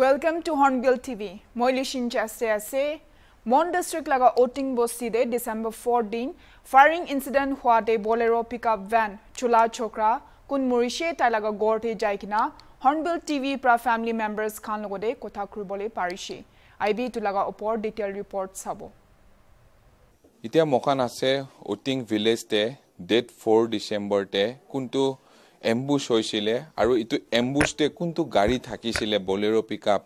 welcome to hornbill TV মই লিচিন চাষে আছে মন ডিষ্ট্ৰিক্ট লগা ওটিং বস্তিতে ডিচেম্বৰ ফ'ৰ দিন ফায়াৰিং ইঞ্চিডেণ্ট হোৱাতে বলেৰ' পিক আপ ভেন চোলা চোকৰা কোন মৰিছে তাৰ লগত গঢ়তে যাই কিনে হৰ্ণবিল টিভিৰ পৰা ফেমিলি মেম্বাৰ্ছ খান লগতে কথা কৰিবলৈ পাৰিছে আই বি এইটোৰ লগা ওপৰত ডিটেইল ৰিপৰ্ট চাব এতিয়া মখান আছে ওটিং ভিলেজতে ডেট ফ'ৰ ডিচেম্বৰতে কোনটো এম্বুছ হৈছিলে আৰু এইটো এম্বুছতে কোনটো গাড়ী থাকিছিলে Bolero' pick up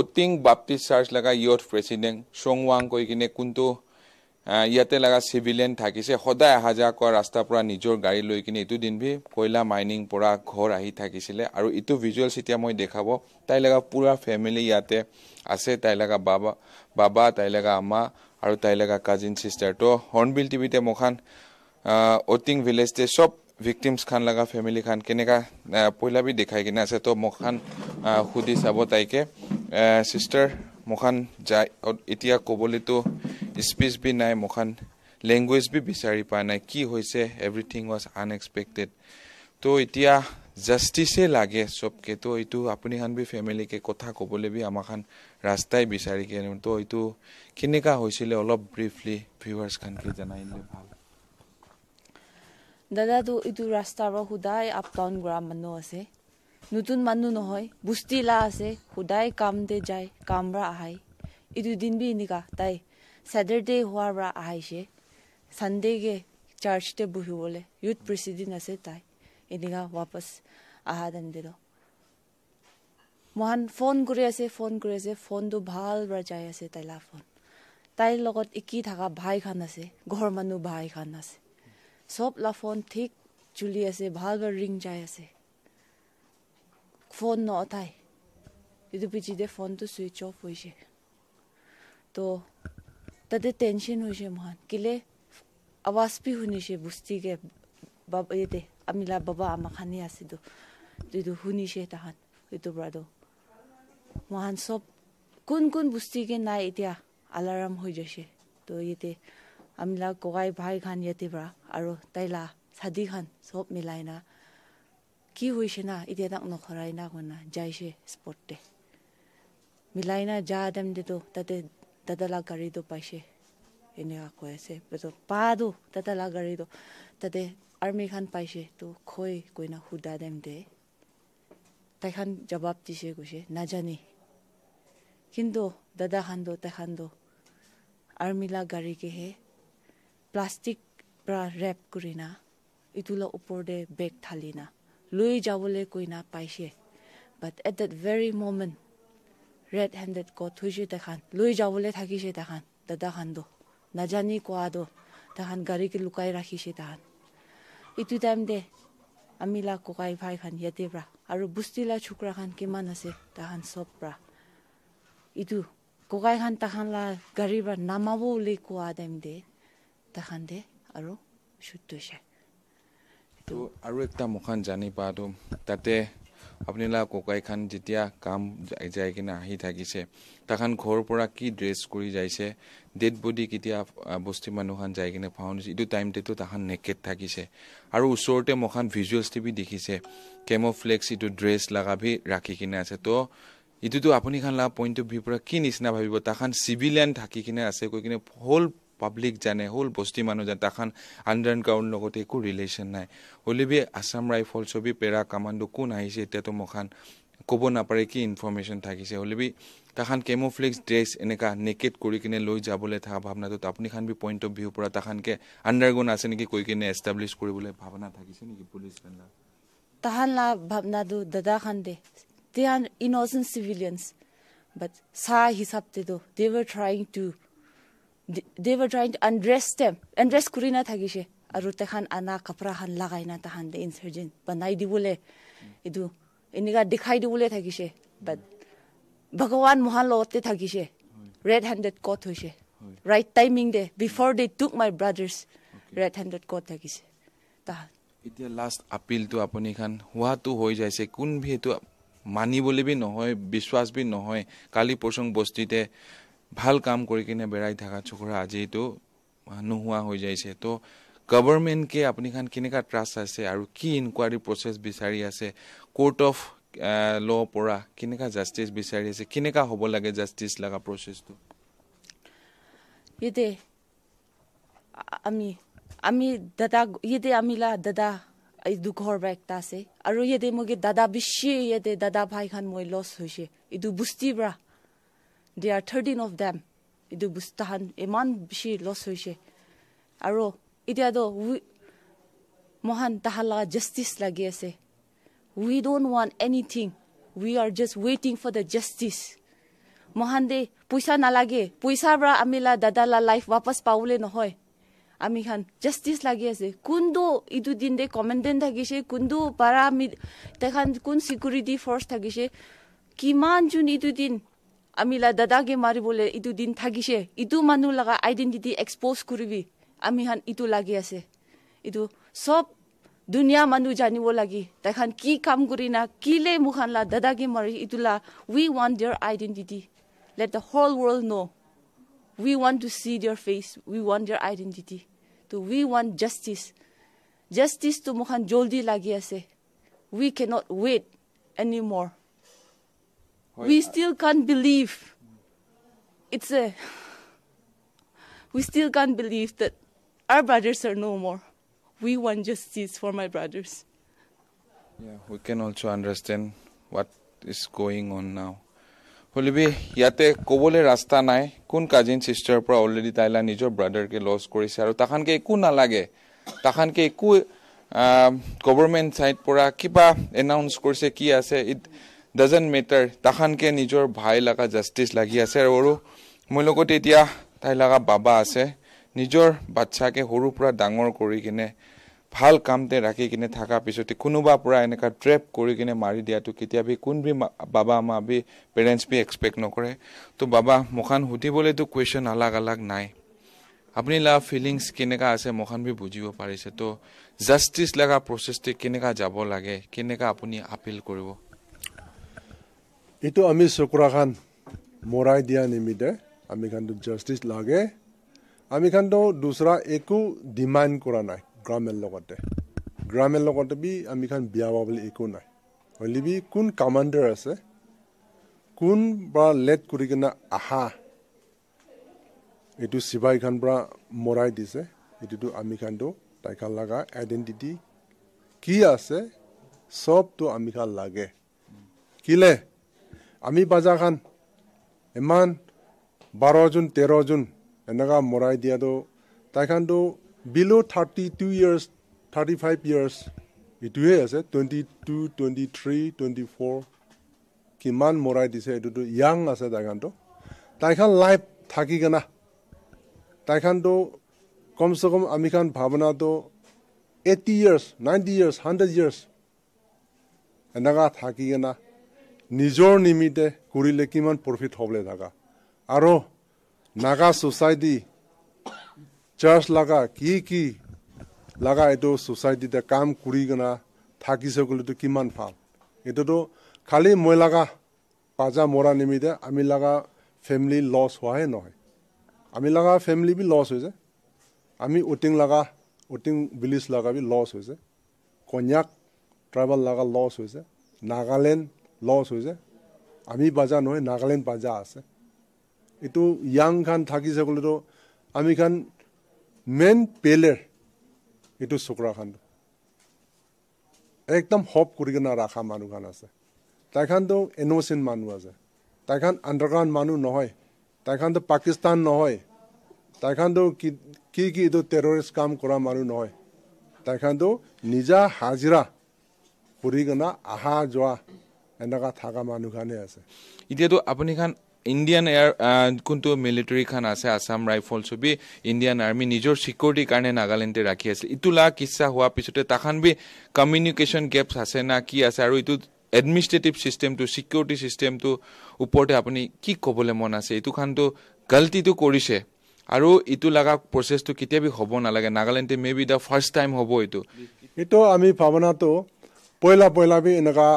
Oting Baptist church লগা ইয়থ প্ৰেচিডেণ্ট চং ৱাং কৈ কিনে কোনটো ইয়াতে লগা চিভিলিয়ান থাকিছে সদায় অহা যোৱা কৰা ৰাস্তাৰ পৰা নিজৰ গাড়ী লৈ কিনে ইটো দিন বি কয়লা মাইনিং পৰা ঘৰ আহি থাকিছিলে আৰু ইটো ভিজুৱেলছ এতিয়া মই দেখাব তাই লগা পূৰা ফেমিলি ইয়াতে আছে তাই লগা বাবা বাবা তাই লগা আমা আৰু তাই লগা কাজিন ছিষ্টাৰ তো হৰ্ণবিল টিভিতে মোখান অটিং ভিলেজতে চব ভিক্টিমছ খান লগা ফেমিলি খান কেনেকা পইলাবি দেখাই কিনে আছে তো মোখান সুধি চাব তাইকে চিষ্টাৰ মোখান যাই এতিয়া ক'বলৈতো স্পীচ বি নাই মোখান লেংগুৱেজ বি বিচাৰি পোৱা নাই কি হৈছে এভৰিথিং ৱাজ আনএক্সপেক্টেড তো এতিয়া জাষ্টিচে লাগে চবকে তো এইটো আপুনি খান বি ফেমিলিকে কথা ক'বলৈ বি আমাৰ খান ৰাস্তাই বিচাৰি কেনে তো এইটো কেনেকুৱা হৈছিলে অলপ ব্ৰিফলি ভিউৱাৰ্ছ খান কি জনাই দিলে ভাল দাদা তো এই ৰাস্তাৰ সদায় আপ ডাউন করা মানুষ আছে নতুন মানুহ নহয় বুস্তিলা আছে সদায় কাম দে যায় কামরা আহাই এই দিন বি এনেকা তাই ছেটারডে হওয়ার আহাইছে সানডে গে চার্চতে বহি বলে ইউথ প্রেসিডেন্ট আছে তাই এনেকা ওয়াপাস আহা দান দিল মহান ফোন করে আছে ফোন করে আছে ফোন তো ভাল যায় আছে তাইলা ফোন তাইর লগত একি থাকা ভাই খান আছে ঘর মানুষ ভাই খান আছে চব লাফন ঠিক চুলি আছে ভাল ভাল ৰিং যাই আছে ফোন নঠাই এইটো পিছতে ফোনটো চুইচ অফ হৈছে তো তাতে টেনশ্যন হৈছে মহান কেলে আৱাজ পি শুনিছে বস্তিকে ইয়াতে আমি বাবা আমাৰ খানি আছে এইটো শুনিছে তাহান এইটো পৰাটো মহান চব কোন কোন বস্তিকে নাই এতিয়া এলাৰাম হৈ যাইছে তো ইয়াতে আমিলা ককাই ভাই খান ইয়াতিপৰা আৰু তাইলা চাদি খান চব মিলাই না কি হৈছে না এতিয়া তাক নখৰাই না কোনো যাইছে স্পটে মিলাই না যা দাম দেতো তাতে দাদালা গাড়ীটো পাইছে এনেকুৱা কৈ আছে পিছত পাদো দাদালা গাড়ীটো তাতে আৰ্মি খান পাইছে তো খৈ কইনা সুধা দেম দে তাইখান জবাব দিছে কৈছে নাজানি কিন্তু দাদাখানো তাইখানো আৰ্মিলা গাড়ীকেহে প্লাষ্টিক পৰা ৰেপ কৰি না ইটোলৈ ওপৰ দে বেগ ঠালি না লৈ যাবলৈ কৈ না পাইছে but at that very moment red handed ক থৈছে দেখান লৈ যাবলৈ থাকিছে তেখান দাদাখানটো নাজানি কোৱাটো তেখান গাড়ীকে লুকাই ৰাখিছে তাহান ইটো টাইম দে আমিলা ককাই ভাইখান ইয়াতে পৰা আৰু বুস্তিলা চুকৰাখান কিমান আছে তাহান চব পৰা ইটো তাহান লা গাড়ীৰ পৰা নামাব বুলি কোৱা টাইম দে তাহান দে আৰু শুদ্ধ হৈছে তো আৰু এটা মোখান জানি পাওঁতো তাতে আপুনি লা ককাইখান যেতিয়া কাম যাই কিনে আহি থাকিছে তাখান ঘৰৰ পৰা কি ড্ৰেছ কৰি যাইছে ডেড বডি কেতিয়া বস্তি মানুহখান যাই কিনে ফাউন হৈছে এইটো টাইমতেতো তাহান নেকেট থাকিছে আৰু ওচৰতে মোখান ভিজুৱেলচ টিভি দেখিছে কেমোফ্লেক্স এইটো ড্ৰেছ লগা ভি ৰাখি কিনে আছে তো এইটোতো আপুনি খান লা পইণ্ট অফ ভিউৰ পৰা কি নিচিনা ভাবিব তাখান চিভিলিয়ান থাকি কিনে আছে কৈ কিনে হ'ল পাব্লিক জানে হ'ল বস্তি মানুহ জানে তাখন আণ্ডাৰ গ্ৰাউণ্ড লগত একো ৰিলেশ্যন নাই হলিবি আছাম ৰাইফলছ হবি পেৰা কামাণ্ডো কোন আহিছে এতিয়াতো মোখান ক'ব নাপাৰে কি ইনফৰ্মেশ্যন থাকিছে হলিবি তাখন কেমোফ্লিক্স ড্ৰেছ এনেকুৱা নেকেট কৰি কিনে লৈ যাবলৈ থকা ভাৱনাটোত আপুনি খান বি পইণ্ট অফ ভিউৰ পৰা তাখনকে আণ্ডাৰগ্ৰাউণ্ড আছে নেকি কৈ কিনে এষ্টাব্লিছ কৰিবলৈ ভাৱনা থাকিছে নেকি পুলিচ তাহান লা ভাৱনাটো দাদা খান দে তেহান ইনচেণ্ট চিভিলিয়ানছ বাট চা হিচাপতেতো they were trying to they were trying to undress them undress kurina thagise aru te khan ana kapra han lagaina ta han the insurgent banai di bole idu iniga dikhai di bole thagise but bhagwan mohan lotte thagise red handed caught hoise right timing de before they took my brothers red handed caught thagise ta এতিয়া last appeal টো আপুনি খান হোৱা টো হৈ যাইছে কোন V এইটো মানিবলৈ বি নহয় বিশ্বাস বি নহয় কালি প্ৰচং বস্তিতে ভাল কাম কৰি কিনে বেৰাই থকা চকুৰা আজিতো নোহোৱা হৈ যাইছে তো গভৰ্ণমেণ্টকে আপুনিখন কেনেকুৱা ট্ৰাষ্ট আছে আৰু কি ইনকোৱাৰী প্ৰচেছ বিচাৰি আছে কোৰ্ট অফ ল'ৰ পৰা কেনেকুৱা জাষ্টিচ বিচাৰি আছে কেনেকুৱা হ'ব লাগে জাষ্টিচ লগা প্ৰচেছটো ইয়াতে আমি আমি দাদা ইয়াতে আমিলা দাদা এই দুঘৰ বা এটা আছে আৰু ইয়াতে মোক দাদা বেছি ইয়াতে দাদা ভাইখন মই লছ হৈছে এইটো বুজিবৰা there are 13 of them idu bustahan eman bishi loss hoise aro idya do mohan tahala justice lagi ase we don't want anything we are just waiting for the justice mohan de puisa nalage puisa bra amila dadala life wapas paule no hoy আমি খান justice লাগি আছে কোনটো এইটো দিন দে কমেণ্ডেণ্ট থাকিছে কোনটো পাৰা আমি তেখান কোন ছিকিউৰিটি ফৰ্চ থাকিছে কিমানজন এইটো দিন আমিলা দাদাকে মাৰিবলে ইটো দিন থাকিছে ইটো মানুহ লগা আইডেণ্টিটি এক্সপ'জ কৰিবি আমিহান ইটো লাগি আছে ইটো চব দুনিয়া মানুহ জানিব লাগে তাইখান কি কাম কৰি না কিলে মোখানলা দাদাকে মাৰি ইটোলা উই one দিয়ৰ identity let the hall world no' we one two C দিয়ৰ face we one দিয়ৰ identity two we one justice জাষ্টিছটো মোখান জলদি লাগি আছে উই কেনট ৱেইট এনি মৰ we still can't believe it's a we still can't believe that our brothers are no more we want justice for my brothers yeah we can also understand what is going on now হলিবি ইয়াতে ক'বলৈ ৰাস্তা নাই কোন cousin ছিষ্টাৰৰ পৰা already তাইলা নিজৰ ব্ৰাদাৰকে loss কৰিছে আৰু তাহানকে একো নালাগে তাহানকে একো গভৰ্ণমেণ্ট ছাইড পৰা কিবা এনাউন্স কৰিছে কি আছে ইট ডাজেণ্ট মেটাৰ তাহানকে নিজৰ ভাই লগা জাষ্টিছ লাগি আছে আৰু মোৰ লগত এতিয়া তাই লগা বাবা আছে নিজৰ বাচ্ছাকে সৰুৰ পৰা ডাঙৰ কৰি কিনে ভাল কামতে ৰাখি কিনে থকাৰ পিছতে কোনোবা পৰা এনেকুৱা ট্ৰেপ কৰি কিনে মাৰি দিয়াটো কেতিয়াবা কোনবি বাবা মা বি পেৰেণ্টছ বি এক্সপেক্ট নকৰে তো বাবা মোখান সুধিবলৈতো কুৱেশ্যন আলাগ আলাগ নাই আপুনি লাভ ফিলিংছ কেনেকুৱা আছে মোখান বি বুজিব পাৰিছে তো জাষ্টিছ লগা প্ৰচেছটো কেনেকুৱা যাব লাগে কেনেকুৱা আপুনি আপীল কৰিব ইটো আমি চকুৰা খান মৰাই দিয়া নিমিত্তে আমি খানটো জাষ্টিছ লাগে আমি খানটো দোচৰা একো ডিমাণ্ড কৰা নাই গ্ৰামৰ লগতে গ্ৰামৰ লগতে বি আমি খান বিয়া পাবলৈ একো নাই হ'লে বি কোন কামাণ্ডাৰ আছে কোন পৰা লেট কৰি কিনে আহা এইটো চিবাই খান পৰা মৰাই দিছে এইটোতো আমি খানটো তাইখান লগা আইডেণ্টিটি কি আছে চবটো আমি খান লাগে কিলৈ আমি বাজাখান ইমান বাৰ তেৰ তেৰজন এনেকুৱা মৰাই দিয়াতো তাইখানটো below thirty two years thirty five years এইটোহে আছে twenty two twenty three twenty four কিমান মৰাই দিছে এইটোতো ইয়াং আছে তাইখানটো তাইখান লাইফ থাকি কেনা তাইখানটো কমচে কম আমি খান ভাৱনাটো eighty years ninety years hundred years এনেকুৱা থাকি কেনা নিজৰ নিমিত্তে কৰিলে কিমান প্ৰফিট হ'বলৈ থাকা আৰু নাগা ছ'চাইটি চাৰ্চ লগা কি কি লগা এইটো ছ'চাইটিতে কাম কৰি কিনে থাকিছে ক'লেতো কিমান ভাল এইটোতো খালি মই লগা পাজা মৰা নিমিত্তে আমি লগা ফেমিলি লছ হোৱাহে নহয় আমি লগা ফেমিলি বি লছ হৈছে আমি ওটিং লগা ওটিং ভিলেজ লগা বি লছ হৈছে কন্যাক ট্ৰাইবেল লগা লছ হৈছে নাগালেণ্ড লছ হৈছে আমি বাজা নহয় নাগালেণ্ড বাজা আছে এইটো ইয়াং খান থাকিছে ক'লেতো আমি খান মেইন পেলেৰ এইটো চক্ৰাখানটো একদম সপ কৰি কিনে ৰখা মানুহখন আছে তাইখানতো চিন মানুহ আছে তাইখান আণ্ডাৰগ্ৰাউণ্ড মানুহ নহয় তাইখানতো পাকিস্তান নহয় তাইখানতো কি কি এইটো টেৰৰিষ্ট কাম কৰা মানুহ নহয় তাইখানতো নিজা হাজিৰা কৰি কিনে অহা যোৱা এনেকুৱা থকা মানুহখানে আছে এতিয়াতো আপুনি খান ইণ্ডিয়ান এয়াৰ কোনটো মিলিটেৰীখন আছে আছাম ৰাইফল চবি ইণ্ডিয়ান আৰ্মি নিজৰ চিকিউৰিটিৰ কাৰণে নাগালেণ্ডে ৰাখি আছিল ইটো লাগ ইচ্ছা হোৱাৰ পিছতে তাখান বি কমিউনিকেশ্যন গেপছ আছে না কি আছে আৰু এইটো এডমিনিষ্ট্ৰেটিভ ছিষ্টেমটো চিকিউৰিটি ছিষ্টেমটো ওপৰতে আপুনি কি ক'বলৈ মন আছে এইটো খানটো গাল্টিটো কৰিছে আৰু ইটো লগা প্ৰচেছটো কেতিয়াবি হ'ব নালাগে নাগালেণ্ডে may be the first time হ'ব এইটো এইটো আমি ভাৱনাটো পইলা পইলা বি এনেকুৱা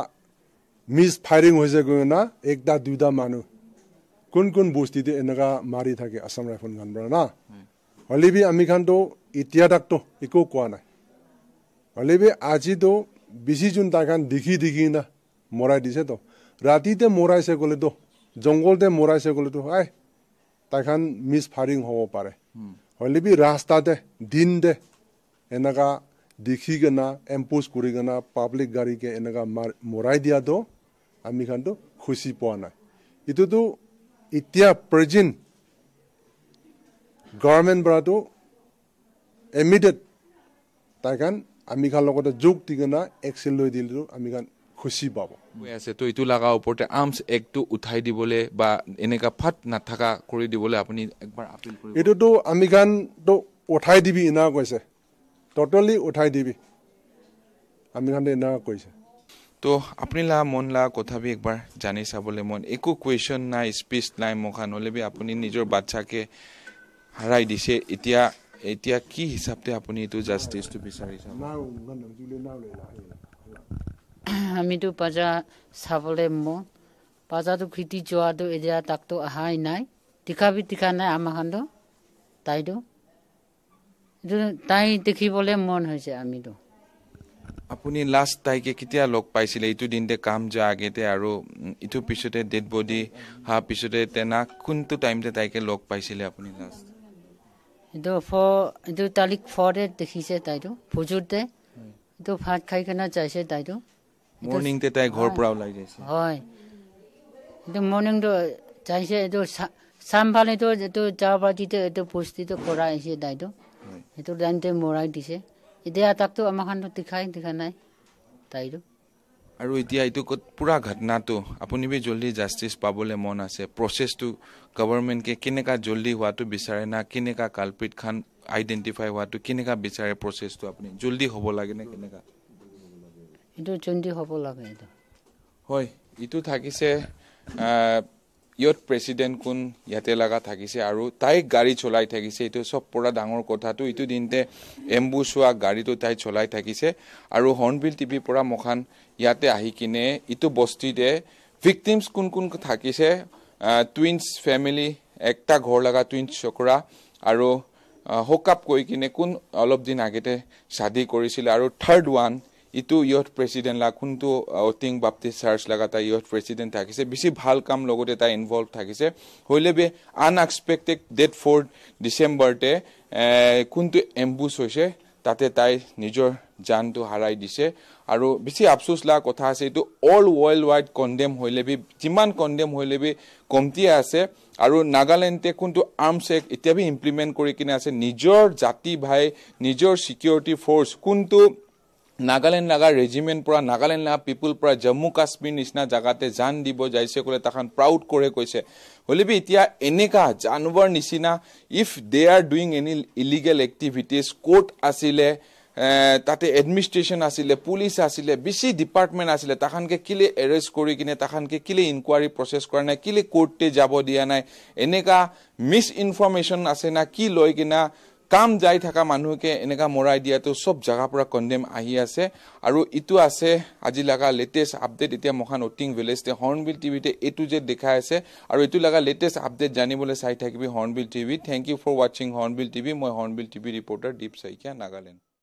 মিছ ফাইৰিং হৈছে না একদা দুটা মানুহ কোন কোন বস্তিতে এনেকা মাৰি থাকে আছাম ৰাইফল খান পৰা না হলিবি আমি খানতো এতিয়া তাকতো একো কোৱা নাই বি আজিতো বেছি যোন তাই খান দেখি দেখি না মৰাই দিছেতো ৰাতিতে মৰাইছে গ'লেতো জংঘলতে মৰাইছে গ'লেতো আই তাইখান মিছ ফাইৰিং হ'ব পাৰে হলিবি ৰাস্তাতে দিন দে এনেকা দেখি কেনা এম্পোজ কৰি কেনা পাব্লিক গাড়ীকে এনেকা মৰাই দিয়াতো আমি কিন্তু খুচি পোৱা নাই এইটোতো এতিয়া প্ৰেজেণ্ট গভৰ্ণমেণ্ট বৰাটো এমিডিয়েট তাৰ কাৰণ আমি খান লগতে যোগ টিকনা এক্সেল লৈ দিলেতো আমি কাৰণ খুচি পাব আছে তো এইটো লগাৰ ওপৰতে আৰ্মছ এক্টটো উঠাই দিবলৈ বা এনেকুৱা ফাট নাথাকা কৰি দিবলৈ আপুনি একবাৰ আপীল কৰিব এইটোতো আমি কাৰণতো উঠাই দিবি এনেকুৱা কৈছে ট'টেলি উঠাই দিবি আমি কাৰণ এনেকুৱা কৈছে তো আপুনি লা মন লা কথা বি একবাৰ জানি চাবলৈ মন একো কুৱেশ্যন নাই স্পীচ নাই মখা নহ'লে আপুনি নিজৰ বাচ্ছাকে হেৰাই দিছে এতিয়া এতিয়া কি হিচাপতে আপুনি এইটো জাষ্টিচটো বিচাৰিছে আমিতো পাজা চাবলৈ মন পাজাটো খেতি যোৱাটো এতিয়া তাকতো অহাই নাই তীখা বি তীখা নাই আমাৰ খানটো তাইতো এইটো তাই দেখিবলৈ মন হৈছে আমিতো আপুনি লাষ্ট তাইকে কেতিয়া লগ পাইছিলে ইটো দিনতে কাম যা আগতে আৰু ইটো পিছতে ডেড বডি হোৱা পিছতে তেনা কোনটো টাইমতে তাইকে লগ পাইছিলে আপুনি লাষ্ট এইটো ফৰ এইটো তালিক ফৰে দেখিছে তাইটো ভোজতে এইটো ভাত খাই কেনে যাইছে তাইটো মৰ্ণিংতে তাই ঘৰৰ পৰা ওলাই গৈছে হয় এইটো মৰ্ণিংটো যাইছে এইটো চাম্ভালিটো যাব পাৰি এইটো বস্তিটো কৰাই আহিছে তাইটো সেইটো টাইমতে মৰাই দিছে এতিয়া তাতো আমাৰখনটো নাই তাইৰো আৰু এতিয়া এইটো পুৰা ঘটনাটো আপুনি বি জলদি জাষ্টিছ পাবলৈ মন আছে প্ৰচেছটো গভৰ্ণমেণ্টকে কেনেকুৱা জলদি হোৱাটো বিচাৰে না কেনেকুৱা কালপিট খান আইডেণ্টিফাই হোৱাটো কেনেকুৱা বিচাৰে প্ৰচেছটো আপুনি জলদি হ'ব লাগে নে কেনেকা এইটো জলদি হ'ব লাগে হয় এইটো থাকিছে ইয়ত প্ৰেচিডেণ্ট কোন ইয়াতে লগা থাকিছে আৰু তাই গাড়ী চলাই থাকিছে এইটো চব পৰা ডাঙৰ কথাটো ইটো দিনতে এম্বু চোৱা গাড়ীটো তাই চলাই থাকিছে আৰু হৰ্ণবিল টিভিৰ পৰা মখান ইয়াতে আহি কিনে ইটো বস্তিতে ভিক্টিমছ কোন কোন থাকিছে টুইনছ ফেমিলি একটা ঘৰ লগা টুইনছ চকৰা আৰু হকআপ কৈ কিনে কোন অলপ দিন আগতে চাদি কৰিছিলে আৰু থাৰ্ড ওৱান ইটো ইয়থ প্ৰেচিডেণ্ট লা কোনটো অটিং বাপ্তি চাৰ্চ লাগা তাই ইয়থ প্ৰেচিডেণ্ট থাকিছে বেছি ভাল কাম লগতে তাই ইনভলভ থাকিছে হ'লে বে আনএক্সপেক্টেড ডেট ফ'ৰ ডিচেম্বৰতে কোনটো এম্বুজ হৈছে তাতে তাই নিজৰ জানটো হাৰাই দিছে আৰু বেছি আফচোচ লগা কথা আছে এইটো অল ৱৰ্ল্ড ৱাইড কনডেম হৈলে বি যিমান কনডেম হৈলে বি কমতিয়ে আছে আৰু নাগালেণ্ডে কোনটো আৰ্মছ এক্ট এতিয়া ইমপ্লিমেণ্ট কৰি কিনে আছে নিজৰ জাতি ভাই নিজৰ ছিকিউৰিটি ফ'ৰ্চ কোনটো নাগালেণ্ড নাগা ৰেজিমেণ্ট পৰা নাগালেণ্ড নাগা পিপুল পৰা জম্মু কাশ্মীৰ নিচিনা জেগাতে জান দিব যাইছে ক'লে তাখন প্ৰাউড কৰে কৈছে হলিবি এতিয়া এনেকা জানুৱাৰ নিচিনা if they are doing any illegal activities court আছিলে তাতে এডমিনিষ্ট্ৰেশ্যন আছিলে পুলিচ আছিলে বি চি ডিপাৰ্টমেণ্ট আছিলে তাহানকে কেলে এৰেষ্ট কৰি কিনে তাহানকে কেলে ইনকুৱাৰী প্ৰচেছ কৰা নাই কেলে ক'ৰ্টে যাব দিয়া নাই এনেকুৱা মিছ ইনফৰ্মেশ্যন আছে না কি লৈ কিনা কাম যাই থকা মানুহকে এনেকা মৰাই দিয়াটো চব জেগাৰ পৰা কনডেম আহি আছে আৰু ইটো আছে আজি লগা লেটেষ্ট আপডেট এতিয়া মহান উটিং ভিলেজতে হৰ্ণবিল টিভিতে এইটো যে দেখাই আছে আৰু এইটো লগা লেটেষ্ট আপডেট জানিবলৈ চাই থাকিবি Hornbill TV thank you for ৱাটচিং হৰ্ণবিল টিভি মই Hornbill TV reporter Deep Saikia Nagaland